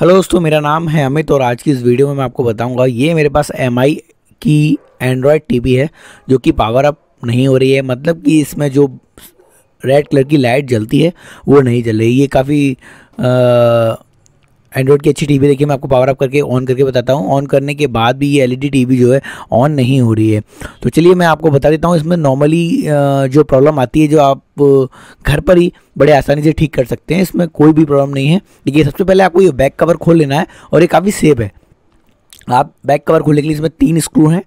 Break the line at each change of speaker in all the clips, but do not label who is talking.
hello दोस्तों मेरा नाम है अमित और आज की इस वीडियो में मैं आपको बताऊंगा ये मेरे पास एम की एंड्रॉयड टीवी है जो कि पावर अप नहीं हो रही है मतलब कि इसमें जो रेड कलर की लाइट जलती है वो नहीं जल रही ये काफ़ी एंड्रॉइड की अच्छी टीवी देखिए मैं आपको पावर अप करके ऑन करके बताता हूँ ऑन करने के बाद भी ये एलईडी टीवी e जो है ऑन नहीं हो रही है तो चलिए मैं आपको बता देता हूँ इसमें नॉर्मली जो प्रॉब्लम आती है जो आप घर पर ही बड़े आसानी से ठीक कर सकते हैं इसमें कोई भी प्रॉब्लम नहीं है देखिए सबसे पहले आपको ये बैक कवर खोल लेना है और ये काफ़ी सेफ है आप बैक कवर खोलने के लिए इसमें तीन स्क्रू हैं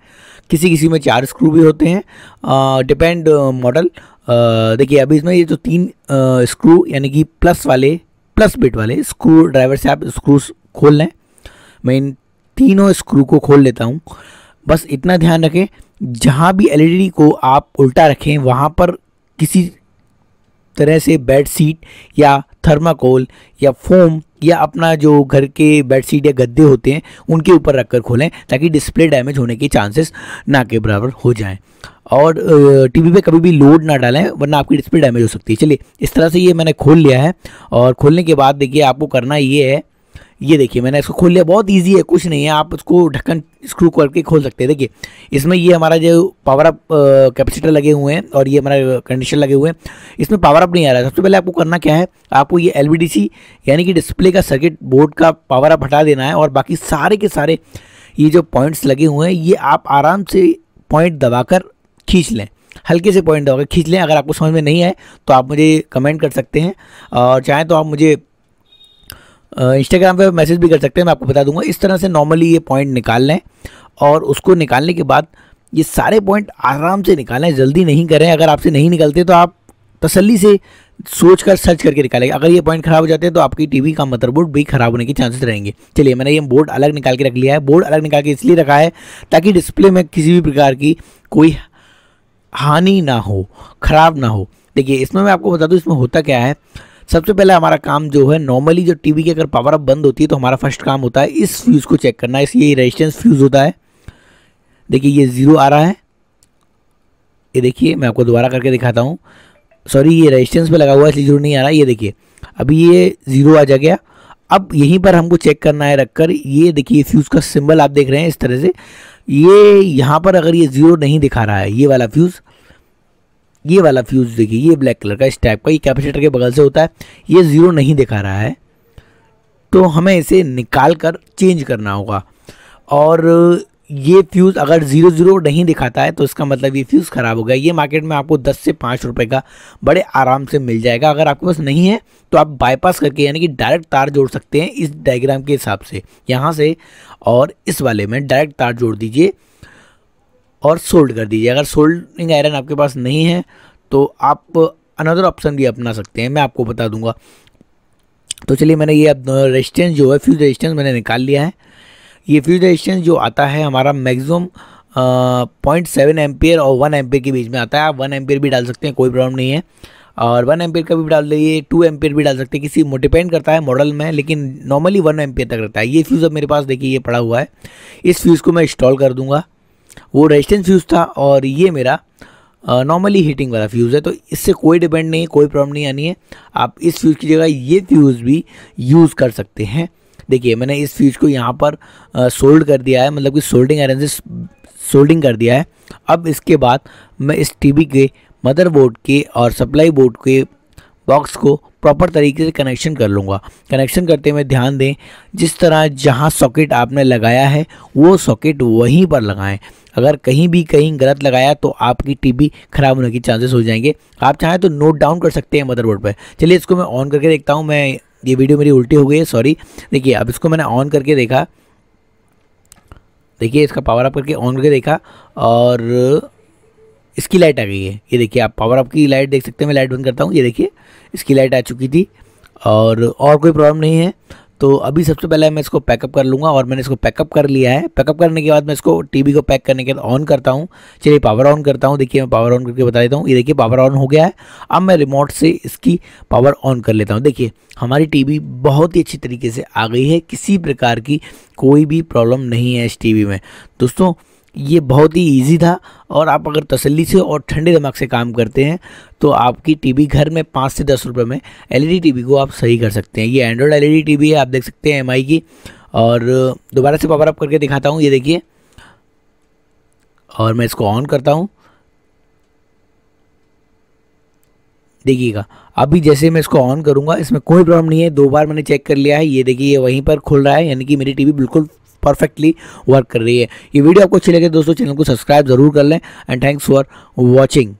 किसी किसी में चार स्क्रू भी होते हैं डिपेंड मॉडल देखिए अभी इसमें ये जो तीन स्क्रू यानी कि प्लस वाले प्लस बिट वाले स्क्रू ड्राइवर से आप स्क्रूज खोल लें मैं इन तीनों स्क्रू को खोल लेता हूँ बस इतना ध्यान रखें जहाँ भी एलईडी को आप उल्टा रखें वहाँ पर किसी तरह से बेड शीट या थर्माकोल या फोम या अपना जो घर के बेडशीट या गद्दे होते हैं उनके ऊपर रखकर खोलें ताकि डिस्प्ले डैमेज होने के चांसेस ना के बराबर हो जाएं और टीवी पे कभी भी लोड ना डालें वरना आपकी डिस्प्ले डैमेज हो सकती है चलिए इस तरह से ये मैंने खोल लिया है और खोलने के बाद देखिए आपको करना ये है ये देखिए मैंने इसको खोल लिया बहुत ईजी है कुछ नहीं है आप इसको ढक्कन स्क्रू करके खोल सकते हैं देखिए इसमें ये हमारा जो पावर अप कैपेसिटर लगे हुए हैं और ये हमारा कंडीशन लगे हुए हैं इसमें पावर अप नहीं आ रहा है सबसे पहले आपको करना क्या है आपको ये एल यानी कि डिस्प्ले का सर्किट बोर्ड का पावर अप हटा देना है और बाकी सारे के सारे ये जो पॉइंट्स लगे हुए हैं ये आप आराम से पॉइंट दबाकर खींच लें हल्के से पॉइंट दबाकर खींच लें अगर आपको समझ में नहीं आए तो आप मुझे कमेंट कर सकते हैं और चाहें तो आप मुझे इंस्टाग्राम पे मैसेज भी कर सकते हैं मैं आपको बता दूंगा इस तरह से नॉर्मली ये पॉइंट निकाल लें और उसको निकालने के बाद ये सारे पॉइंट आराम से निकालें जल्दी नहीं करें अगर आपसे नहीं निकलते तो आप तसल्ली से सोच कर सर्च करके निकालेंगे अगर ये पॉइंट खराब हो जाते हैं तो आपकी टीवी का मदरबोर्ड भी खराब होने के चांसेस रहेंगे चलिए मैंने ये बोर्ड अलग निकाल के रख लिया है बोर्ड अलग निकाल के इसलिए रखा है ताकि डिस्प्ले में किसी भी प्रकार की कोई हानि ना हो खराब ना हो देखिए इसमें मैं आपको बता दूँ इसमें होता क्या है सबसे पहले हमारा काम जो है नॉर्मली जो टीवी की अगर पावर अप बंद होती है तो हमारा फर्स्ट काम होता है इस फ्यूज़ को चेक करना इस ये रेजिस्टेंस फ्यूज़ होता है देखिए ये ज़ीरो आ रहा है ये देखिए मैं आपको दोबारा करके दिखाता हूँ सॉरी ये रेजिस्टेंस पे लगा हुआ है इसलिए ज़ीरो नहीं आ रहा है ये देखिए अभी ये ज़ीरो आ जा गया अब यहीं पर हमको चेक करना है रखकर ये देखिए फ्यूज़ का सिंबल आप देख रहे हैं इस तरह से ये यहाँ पर अगर ये ज़ीरो नहीं दिखा रहा है ये वाला फ्यूज़ ये वाला फ्यूज़ देखिए ये ब्लैक कलर का इस टाइप का ये कैपेसिटर के बगल से होता है ये ज़ीरो नहीं दिखा रहा है तो हमें इसे निकाल कर चेंज करना होगा और ये फ्यूज़ अगर ज़ीरो ज़ीरो नहीं दिखाता है तो इसका मतलब ये फ्यूज़ ख़राब हो गया ये मार्केट में आपको दस से पाँच रुपए का बड़े आराम से मिल जाएगा अगर आपके पास नहीं है तो आप बाईपास करके यानी कि डायरेक्ट तार जोड़ सकते हैं इस डायग्राम के हिसाब से यहाँ से और इस वाले में डायरेक्ट तार जोड़ दीजिए और सोल्ड कर दीजिए अगर सोल्डिंग आयरन आपके पास नहीं है तो आप अनदर ऑप्शन भी अपना सकते हैं मैं आपको बता दूंगा तो चलिए मैंने ये अब रेजिस्टेंस जो है फ्यूज रेजिस्टेंस मैंने निकाल लिया है ये फ्यूज रेजिस्टेंस जो आता है हमारा मैक्सिमम पॉइंट सेवन एम्पियर और वन एम्पियर के बीच में आता है आप वन एम्पियर भी डाल सकते हैं कोई प्रॉब्लम नहीं है और वन एम्पियर का भी डाल दीजिए टू एम्पियर भी डाल सकते हैं किसी डिपेंड करता है मॉडल में लेकिन नॉर्मली वन एम्पियर तक रहता है ये फ्यूज़ अब मेरे पास देखिए ये पड़ा हुआ है इस फ्यूज़ को मैं इंस्टॉल कर दूँगा वो रेजिस्टेंस फ्यूज़ था और ये मेरा नॉर्मली हीटिंग वाला फ्यूज़ है तो इससे कोई डिपेंड नहीं है कोई प्रॉब्लम नहीं आनी है आप इस फ्यूज़ की जगह ये फ्यूज़ भी यूज़ कर सकते हैं देखिए मैंने इस फ्यूज़ को यहाँ पर सोल्ड कर दिया है मतलब कि सोल्डिंग आयरन सोल्डिंग कर दिया है अब इसके बाद मैं इस टीवी के मदरबोर्ड के और सप्लाई बोर्ड के बॉक्स को प्रॉपर तरीके से कनेक्शन कर लूँगा कनेक्शन करते हुए ध्यान दें जिस तरह जहाँ सॉकेट आपने लगाया है वो सॉकेट वहीं पर लगाएं अगर कहीं भी कहीं गलत लगाया तो आपकी टीवी ख़राब होने की चांसेस हो जाएंगे आप चाहें तो नोट डाउन कर सकते हैं मदरबोर्ड पर चलिए इसको मैं ऑन करके देखता हूँ मैं ये वीडियो मेरी उल्टी हो गई है सॉरी देखिए अब इसको मैंने ऑन करके देखा देखिए इसका पावर अप करके ऑन करके देखा और इसकी लाइट आ गई है ये देखिए आप पावर अप की लाइट देख सकते हैं मैं लाइट बंद करता हूँ ये देखिए इसकी लाइट आ चुकी थी और और कोई प्रॉब्लम नहीं है तो अभी सबसे पहले मैं इसको पैकअप कर लूँगा और मैंने इसको पैकअप कर लिया है पैकअप करने के बाद मैं इसको टीवी को पैक करने के बाद ऑन करता हूँ चलिए पावर ऑन करता हूँ देखिए मैं पावर ऑन करके बता देता हूँ ये देखिए पावर ऑन हो गया है अब मैं रिमोट से इसकी पावर ऑन कर लेता हूँ देखिए हमारी टी बहुत ही अच्छी तरीके से आ गई है किसी प्रकार की कोई भी प्रॉब्लम नहीं है इस टी में दोस्तों ये बहुत ही ईजी था और आप अगर तसल्ली से और ठंडे दिमाग से काम करते हैं तो आपकी टीवी घर में पाँच से दस रुपये में एलईडी टीवी e को आप सही कर सकते हैं ये एंड्रॉयड एलईडी टीवी है आप देख सकते हैं एमआई की और दोबारा से पावर अप करके दिखाता हूँ ये देखिए और मैं इसको ऑन करता हूँ देखिएगा अभी जैसे मैं इसको ऑन करूँगा इसमें कोई प्रॉब्लम नहीं है दो बार मैंने चेक कर लिया है ये देखिए ये वहीं पर खुल रहा है यानी कि मेरी टीवी बिल्कुल परफेक्टली वर्क कर रही है ये वीडियो आपको अच्छी लगे तो दोस्तों चैनल को सब्सक्राइब जरूर कर लें एंड थैंक्स फॉर वॉचिंग